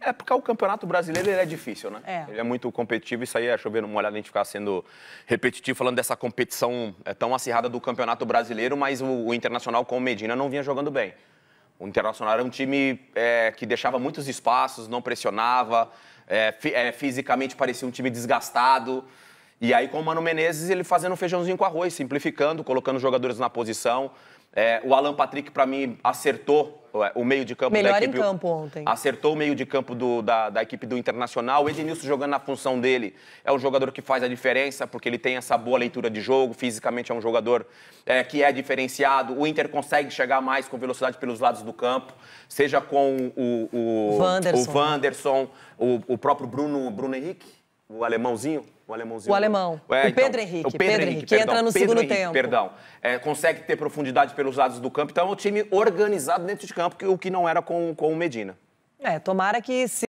É porque o campeonato brasileiro é difícil, né? É. Ele é muito competitivo, isso aí é chover uma olhada, a gente ficar sendo repetitivo falando dessa competição é, tão acirrada do campeonato brasileiro, mas o, o Internacional com o Medina não vinha jogando bem. O Internacional era um time é, que deixava muitos espaços, não pressionava, é, é, fisicamente parecia um time desgastado. E aí, com o Mano Menezes, ele fazendo um feijãozinho com arroz, simplificando, colocando jogadores na posição. É, o Alan Patrick, para mim, acertou é, o meio de campo Melhor da equipe. em campo ontem. Acertou o meio de campo do, da, da equipe do Internacional. O Edenilson jogando na função dele é um jogador que faz a diferença, porque ele tem essa boa leitura de jogo. Fisicamente é um jogador é, que é diferenciado. O Inter consegue chegar mais com velocidade pelos lados do campo, seja com o, o, o Wanderson, o, né? Wanderson, o, o próprio Bruno, Bruno Henrique o alemãozinho? O alemãozinho. O alemão. É, o então, Pedro Henrique. O Pedro, Pedro Henrique, perdão, entra no Pedro segundo Henrique, tempo. Perdão. É, consegue ter profundidade pelos lados do campo. Então é um time organizado dentro de campo, que, o que não era com, com o Medina. É, tomara que se.